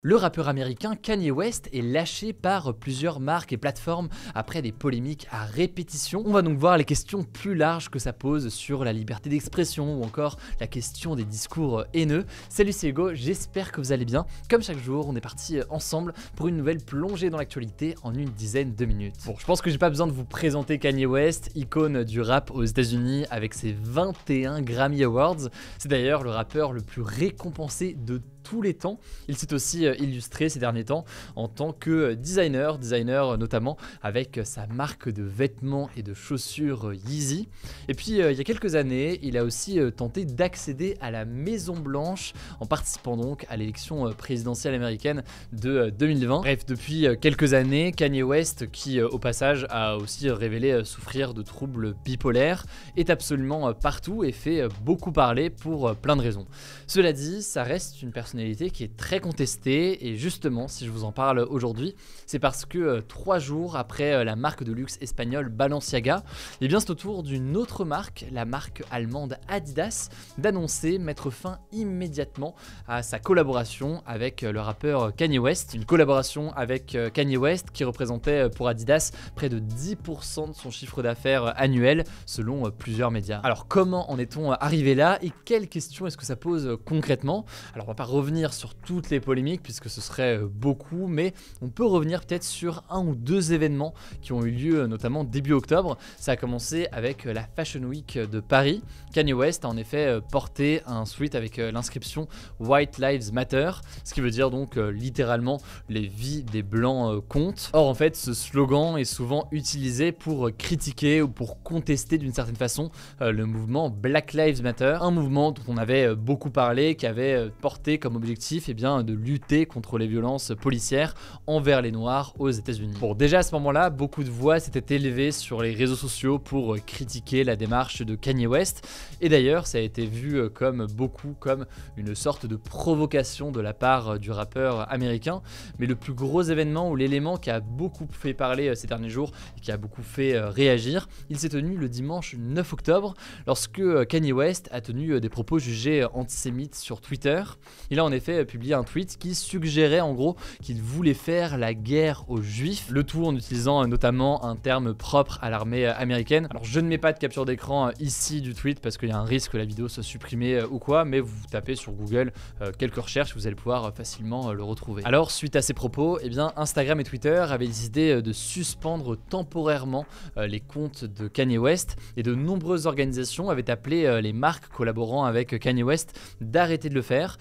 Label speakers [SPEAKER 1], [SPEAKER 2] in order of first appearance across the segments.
[SPEAKER 1] Le rappeur américain Kanye West est lâché par plusieurs marques et plateformes après des polémiques à répétition. On va donc voir les questions plus larges que ça pose sur la liberté d'expression ou encore la question des discours haineux. Salut c'est Hugo, j'espère que vous allez bien. Comme chaque jour, on est parti ensemble pour une nouvelle plongée dans l'actualité en une dizaine de minutes. Bon, je pense que j'ai pas besoin de vous présenter Kanye West, icône du rap aux États-Unis avec ses 21 Grammy Awards. C'est d'ailleurs le rappeur le plus récompensé de tous les temps. Il s'est aussi euh, illustré ces derniers temps en tant que designer, designer euh, notamment avec euh, sa marque de vêtements et de chaussures Yeezy. Et puis il y a quelques années, il a aussi tenté d'accéder à la Maison Blanche en participant donc à l'élection présidentielle américaine de 2020. Bref, depuis quelques années, Kanye West, qui au passage a aussi révélé souffrir de troubles bipolaires, est absolument partout et fait beaucoup parler pour plein de raisons. Cela dit, ça reste une personne qui est très contestée et justement si je vous en parle aujourd'hui c'est parce que euh, trois jours après euh, la marque de luxe espagnole Balenciaga et eh bien c'est au tour d'une autre marque la marque allemande Adidas d'annoncer mettre fin immédiatement à sa collaboration avec euh, le rappeur Kanye West une collaboration avec Kanye West qui représentait pour Adidas près de 10% de son chiffre d'affaires annuel selon plusieurs médias alors comment en est-on arrivé là et quelles questions est-ce que ça pose concrètement alors on va pas revenir sur toutes les polémiques puisque ce serait euh, beaucoup, mais on peut revenir peut-être sur un ou deux événements qui ont eu lieu euh, notamment début octobre. Ça a commencé avec euh, la Fashion Week de Paris. Kanye West a en effet porté un sweat avec l'inscription White Lives Matter, ce qui veut dire donc littéralement les vies des blancs comptent. Or en fait ce slogan est souvent utilisé pour critiquer ou pour contester d'une certaine façon le mouvement Black Lives Matter, un mouvement dont on avait beaucoup parlé, qui avait porté comme objectif et eh bien, de lutter contre les violences policières envers les Noirs aux États-Unis. Bon, déjà à ce moment-là, beaucoup de voix s'étaient élevées sur les réseaux sociaux pour euh, critiquer la démarche de Kanye West. Et d'ailleurs, ça a été vu euh, comme beaucoup comme une sorte de provocation de la part euh, du rappeur américain. Mais le plus gros événement ou l'élément qui a beaucoup fait parler ces derniers jours et qui a beaucoup fait réagir, il s'est tenu le dimanche 9 octobre lorsque Kanye West a tenu des propos jugés antisémites sur Twitter. Il en effet euh, publié un tweet qui suggérait en gros qu'il voulait faire la guerre aux juifs, le tout en utilisant euh, notamment un terme propre à l'armée euh, américaine. Alors je ne mets pas de capture d'écran ici du tweet parce qu'il y a un risque que la vidéo soit supprimée ou quoi, mais vous tapez sur Google quelques recherches, vous allez pouvoir facilement le retrouver. Alors suite à ces propos, et eh bien Instagram et Twitter avaient décidé de suspendre temporairement les comptes de Kanye West et de nombreuses organisations avaient appelé les marques collaborant avec Kanye West d'arrêter de le faire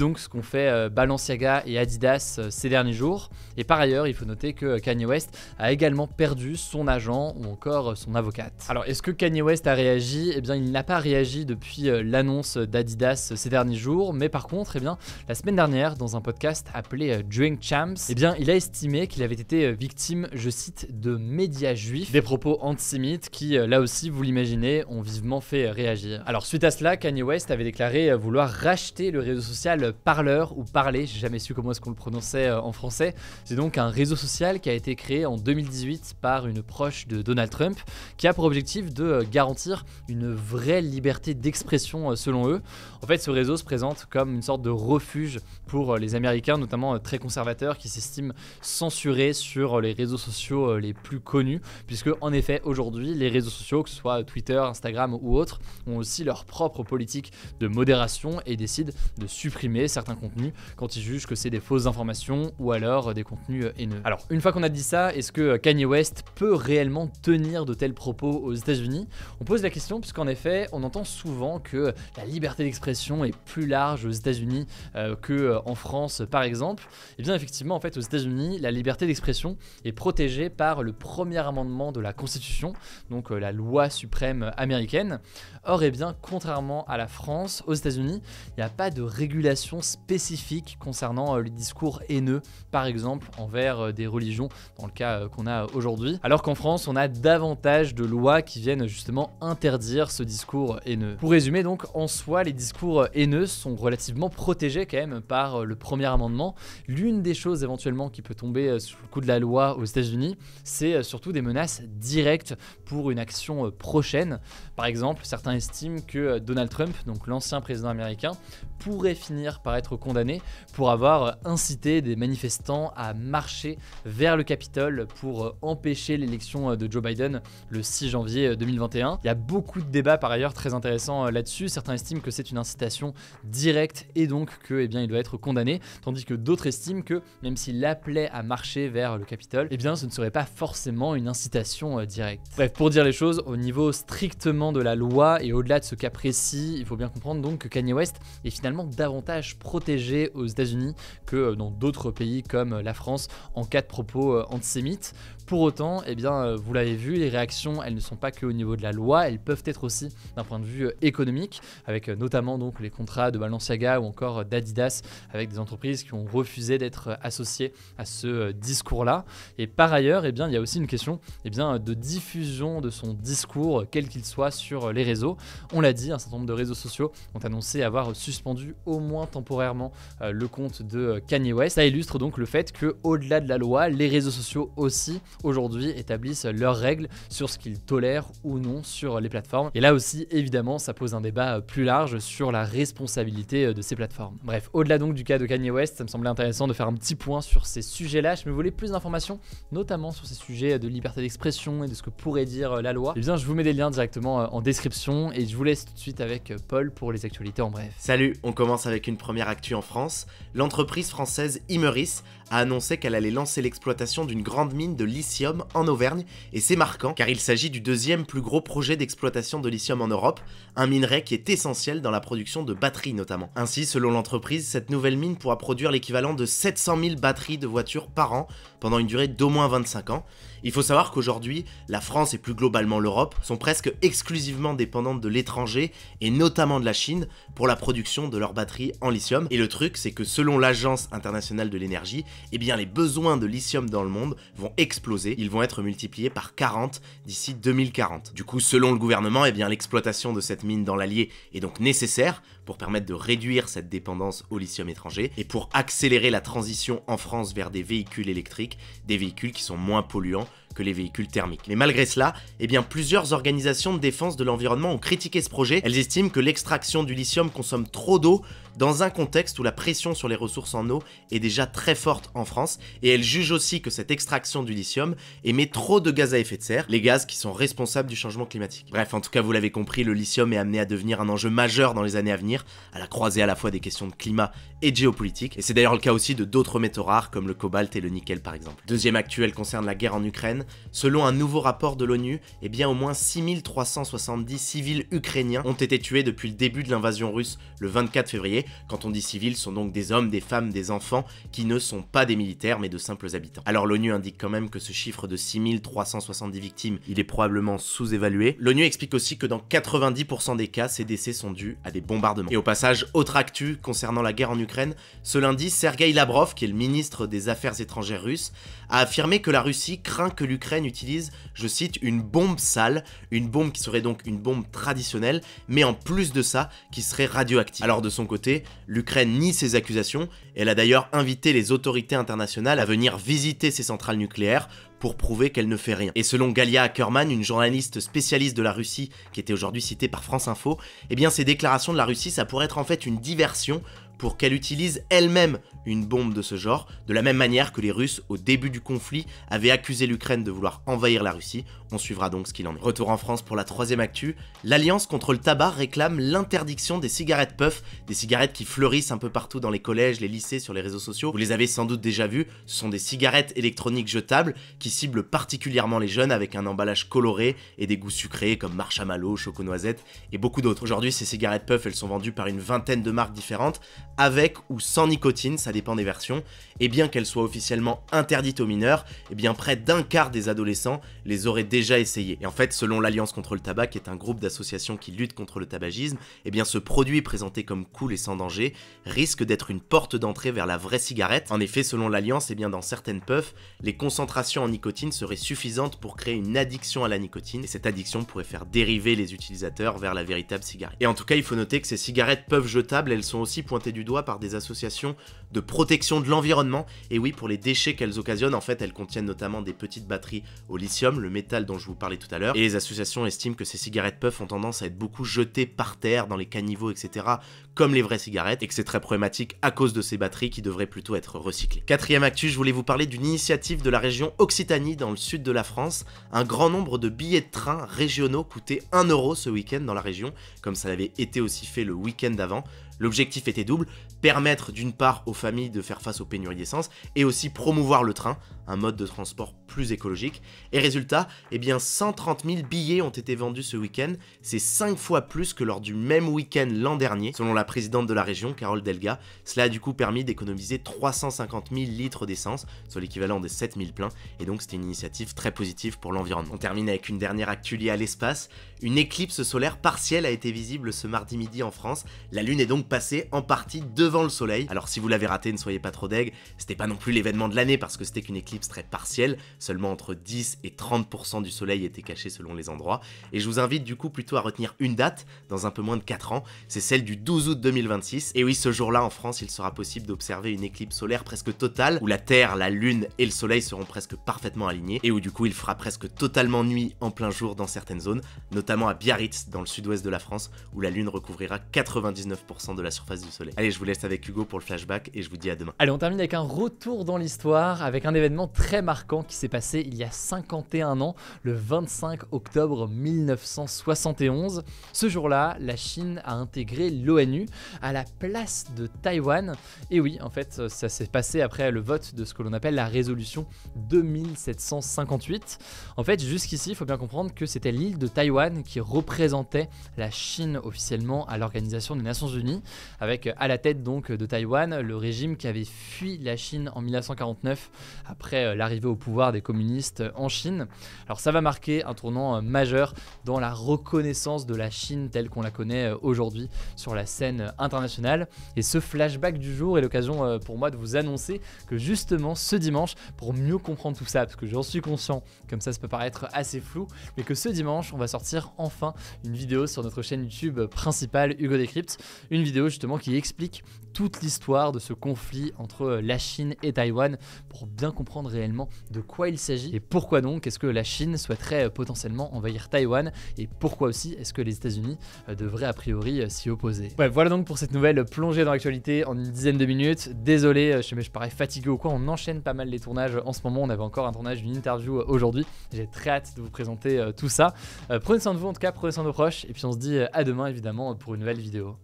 [SPEAKER 1] donc ce qu'ont fait euh, Balenciaga et Adidas euh, ces derniers jours. Et par ailleurs, il faut noter que euh, Kanye West a également perdu son agent ou encore son avocate. Alors est-ce que Kanye West a réagi Eh bien, il n'a pas réagi depuis l'annonce d'Adidas ces derniers jours, mais par contre, eh bien, la semaine dernière, dans un podcast appelé Drink Champs, eh bien, il a estimé qu'il avait été victime, je cite, de médias juifs, des propos antisémites qui, là aussi, vous l'imaginez, ont vivement fait réagir. Alors suite à cela, Kanye West avait déclaré vouloir racheter le réseau social Parleur ou Parler, j'ai jamais su comment est-ce qu'on le prononçait euh, en français. C'est donc un réseau social qui a été créé en 2018 par une proche de Donald Trump qui a pour objectif de euh, garantir une vraie liberté d'expression euh, selon eux. En fait, ce réseau se présente comme une sorte de refuge pour les Américains, notamment très conservateurs qui s'estiment censurés sur les réseaux sociaux les plus connus, puisque en effet, aujourd'hui, les réseaux sociaux, que ce soit Twitter, Instagram ou autres, ont aussi leur propre politique de modération et décident de supprimer certains contenus quand ils jugent que c'est des fausses informations ou alors euh, des contenus euh, haineux. Alors, une fois qu'on a dit ça, est-ce que euh, Kanye West peut réellement tenir de tels propos aux États-Unis On pose la question puisqu'en effet, on entend souvent que la liberté d'expression est plus large aux États-Unis qu'en que en France, par exemple. Et eh bien effectivement, en fait, aux États-Unis, la liberté d'expression est protégée par le premier amendement de la Constitution, donc la loi suprême américaine. Or, et eh bien, contrairement à la France, aux États-Unis, il n'y a pas de régulation spécifiques concernant euh, les discours haineux, par exemple envers euh, des religions, dans le cas euh, qu'on a aujourd'hui. Alors qu'en France, on a davantage de lois qui viennent justement interdire ce discours haineux. Pour résumer donc, en soi, les discours haineux sont relativement protégés quand même par le premier amendement. L'une des choses éventuellement qui peut tomber sous le coup de la loi aux États-Unis, c'est surtout des menaces directes pour une action prochaine. Par exemple, certains estiment que Donald Trump, donc l'ancien président américain, pourrait finir par être condamné pour avoir incité des manifestants à marcher vers le Capitole pour euh, empêcher l'élection euh, de Joe Biden le 6 janvier 2021. Euh, il y a beaucoup de débats par ailleurs très intéressants là-dessus. Certains estiment que c'est une incitation directe et donc que eh bien, il doit être condamné, tandis que d'autres estiment que même s'il appelait à marcher vers le Capitole, eh bien ce ne serait pas forcément une incitation directe. Bref, pour dire les choses, au niveau strictement de la loi et au-delà de ce cas précis, il faut bien comprendre donc que Kanye West est finalement davantage protégé aux États-Unis que euh, dans d'autres pays comme euh, la France en cas de propos euh, antisémites. Pour autant, eh bien, vous l'avez vu, les réactions, elles ne sont pas que au niveau de la loi, elles peuvent être aussi d'un point de vue économique, avec notamment donc les contrats de Balenciaga ou encore d'Adidas, avec des entreprises qui ont refusé d'être associées à ce discours-là. Et par ailleurs, eh bien, il y a aussi une question eh bien, de diffusion de son discours, quel qu'il soit, sur les réseaux. On l'a dit, un certain nombre de réseaux sociaux ont annoncé avoir suspendu au moins temporairement euh, le compte de euh, Kanye West. Ça illustre donc le fait que, au-delà de la loi, les réseaux sociaux aussi aujourd'hui établissent leurs règles sur ce qu'ils tolèrent ou non sur les plateformes. Et là aussi, évidemment, ça pose un débat euh, plus large sur la responsabilité de ces plateformes. Bref, au-delà donc du cas de Kanye West, ça me semblait intéressant de faire un petit point sur ces sujets-là. Je me voulais plus d'informations, notamment sur ces sujets de liberté d'expression et de ce que pourrait dire la loi. Eh bien, je vous mets des liens directement en description et je vous laisse tout de suite avec Paul pour
[SPEAKER 2] les actualités en bref. Salut, on commence avec une première actu en France, l'entreprise française Imeris a annoncé qu'elle allait lancer l'exploitation d'une grande mine de lithium en Auvergne, et c'est marquant car il s'agit du deuxième plus gros projet d'exploitation de lithium en Europe, un minerai qui est essentiel dans la production de batteries notamment. Ainsi, selon l'entreprise, cette nouvelle mine pourra produire l'équivalent de 700 000 batteries de voitures par an pendant une durée d'au moins 25 ans. Il faut savoir qu'aujourd'hui, la France et plus globalement l'Europe sont presque exclusivement dépendantes de l'étranger et notamment de la Chine pour la production de leurs batteries en lithium. Et le truc, c'est que selon l'Agence internationale de l'énergie, eh bien les besoins de lithium dans le monde vont exploser. Ils vont être multipliés par 40 d'ici 2040. Du coup, selon le gouvernement, eh bien l'exploitation de cette mine dans l'Allier est donc nécessaire pour permettre de réduire cette dépendance au lithium étranger et pour accélérer la transition en France vers des véhicules électriques, des véhicules qui sont moins polluants que les véhicules thermiques. Mais malgré cela, eh bien, plusieurs organisations de défense de l'environnement ont critiqué ce projet. Elles estiment que l'extraction du lithium consomme trop d'eau, dans un contexte où la pression sur les ressources en eau est déjà très forte en France, et elle juge aussi que cette extraction du lithium émet trop de gaz à effet de serre, les gaz qui sont responsables du changement climatique. Bref, en tout cas, vous l'avez compris, le lithium est amené à devenir un enjeu majeur dans les années à venir, à la croisée à la fois des questions de climat et de géopolitique, et c'est d'ailleurs le cas aussi de d'autres métaux rares comme le cobalt et le nickel par exemple. Deuxième actuel concerne la guerre en Ukraine. Selon un nouveau rapport de l'ONU, eh bien au moins 6370 civils ukrainiens ont été tués depuis le début de l'invasion russe le 24 février, quand on dit civils, sont donc des hommes, des femmes, des enfants qui ne sont pas des militaires mais de simples habitants. Alors l'ONU indique quand même que ce chiffre de 6370 victimes, il est probablement sous-évalué. L'ONU explique aussi que dans 90% des cas, ces décès sont dus à des bombardements. Et au passage, autre actu concernant la guerre en Ukraine, ce lundi, Sergei Lavrov, qui est le ministre des Affaires étrangères russe, a affirmé que la Russie craint que l'Ukraine utilise, je cite, une bombe sale, une bombe qui serait donc une bombe traditionnelle, mais en plus de ça, qui serait radioactive. Alors de son côté, l'Ukraine nie ces accusations, elle a d'ailleurs invité les autorités internationales à venir visiter ces centrales nucléaires pour prouver qu'elle ne fait rien. Et selon Galia Ackerman, une journaliste spécialiste de la Russie qui était aujourd'hui citée par France Info, eh bien ces déclarations de la Russie, ça pourrait être en fait une diversion pour qu'elle utilise elle-même une bombe de ce genre, de la même manière que les Russes, au début du conflit, avaient accusé l'Ukraine de vouloir envahir la Russie. On suivra donc ce qu'il en est. Retour en France pour la troisième actu, l'Alliance contre le tabac réclame l'interdiction des cigarettes puff, des cigarettes qui fleurissent un peu partout dans les collèges, les lycées, sur les réseaux sociaux. Vous les avez sans doute déjà vues, ce sont des cigarettes électroniques jetables qui ciblent particulièrement les jeunes avec un emballage coloré et des goûts sucrés comme marshmallow, choco-noisette et beaucoup d'autres. Aujourd'hui, ces cigarettes puff, elles sont vendues par une vingtaine de marques différentes avec ou sans nicotine, ça dépend des versions, et bien qu'elle soit officiellement interdite aux mineurs, et eh bien près d'un quart des adolescents les auraient déjà essayées. Et en fait, selon l'Alliance contre le tabac, qui est un groupe d'associations qui lutte contre le tabagisme, et eh bien ce produit présenté comme cool et sans danger risque d'être une porte d'entrée vers la vraie cigarette. En effet, selon l'Alliance, et eh bien dans certaines puffs, les concentrations en nicotine seraient suffisantes pour créer une addiction à la nicotine, et cette addiction pourrait faire dériver les utilisateurs vers la véritable cigarette. Et en tout cas, il faut noter que ces cigarettes peuvent jetables, elles sont aussi pointées du doigt par des associations de protection de l'environnement. Et oui, pour les déchets qu'elles occasionnent, en fait, elles contiennent notamment des petites batteries au lithium, le métal dont je vous parlais tout à l'heure. Et les associations estiment que ces cigarettes puffs ont tendance à être beaucoup jetées par terre, dans les caniveaux, etc., comme les vraies cigarettes, et que c'est très problématique à cause de ces batteries qui devraient plutôt être recyclées. Quatrième actu, je voulais vous parler d'une initiative de la région Occitanie, dans le sud de la France. Un grand nombre de billets de train régionaux coûtaient euro ce week-end dans la région, comme ça avait été aussi fait le week-end d'avant. L'objectif était double, permettre d'une part aux familles de faire face aux pénuries d'essence et aussi promouvoir le train un mode de transport plus écologique. Et résultat, eh bien 130 000 billets ont été vendus ce week-end, c'est 5 fois plus que lors du même week-end l'an dernier, selon la présidente de la région, Carole Delga. Cela a du coup permis d'économiser 350 000 litres d'essence, soit l'équivalent des 7 000 pleins, et donc c'est une initiative très positive pour l'environnement. On termine avec une dernière actu liée à l'espace. Une éclipse solaire partielle a été visible ce mardi midi en France, la Lune est donc passée en partie devant le Soleil. Alors si vous l'avez raté, ne soyez pas trop deg, c'était pas non plus l'événement de l'année parce que c'était qu'une éclipse très partielle, seulement entre 10 et 30% du soleil était caché selon les endroits, et je vous invite du coup plutôt à retenir une date, dans un peu moins de 4 ans, c'est celle du 12 août 2026, et oui ce jour-là en France il sera possible d'observer une éclipse solaire presque totale, où la Terre, la Lune et le Soleil seront presque parfaitement alignés, et où du coup il fera presque totalement nuit en plein jour dans certaines zones, notamment à Biarritz dans le sud-ouest de la France, où la Lune recouvrira 99% de la surface du Soleil. Allez je vous laisse avec Hugo pour le flashback, et je vous dis à demain.
[SPEAKER 1] Allez on termine avec un retour dans l'histoire, avec un événement très marquant qui s'est passé il y a 51 ans, le 25 octobre 1971. Ce jour-là, la Chine a intégré l'ONU à la place de Taïwan. Et oui, en fait, euh, ça s'est passé après le vote de ce que l'on appelle la résolution 2758. En fait, jusqu'ici, il faut bien comprendre que c'était l'île de Taïwan qui représentait la Chine officiellement à l'Organisation des Nations Unies, avec euh, à la tête donc euh, de Taïwan le régime qui avait fui la Chine en 1949 après euh, l'arrivée au pouvoir des communistes euh, en Chine. Alors ça va marquer un tournant euh, majeur dans la reconnaissance de la Chine telle qu'on la connaît aujourd'hui sur la scène internationale. Et ce flashback du jour est l'occasion pour moi de vous annoncer que justement ce dimanche, pour mieux comprendre tout ça, parce que j'en suis conscient, comme ça ça peut paraître assez flou, mais que ce dimanche, on va sortir enfin une vidéo sur notre chaîne YouTube principale Hugo Décrypte, une vidéo justement qui explique toute l'histoire de ce conflit entre euh, la Chine et Taïwan pour bien comprendre réellement de quoi il s'agit et pourquoi donc est-ce que la Chine souhaiterait euh, potentiellement envahir Taïwan et pourquoi aussi est-ce que les États-Unis euh, devraient a priori s'y opposer. voilà donc pour cette nouvelle plongée dans l'actualité en une dizaine de minutes. Désolé, je, je parais fatigué ou quoi, on enchaîne pas mal les tournages en ce moment, on avait encore un tournage une interview aujourd'hui. J'ai très hâte de vous présenter tout ça. Prenez soin de vous en tout cas, prenez soin de vos proches et puis on se dit à demain évidemment pour une nouvelle vidéo.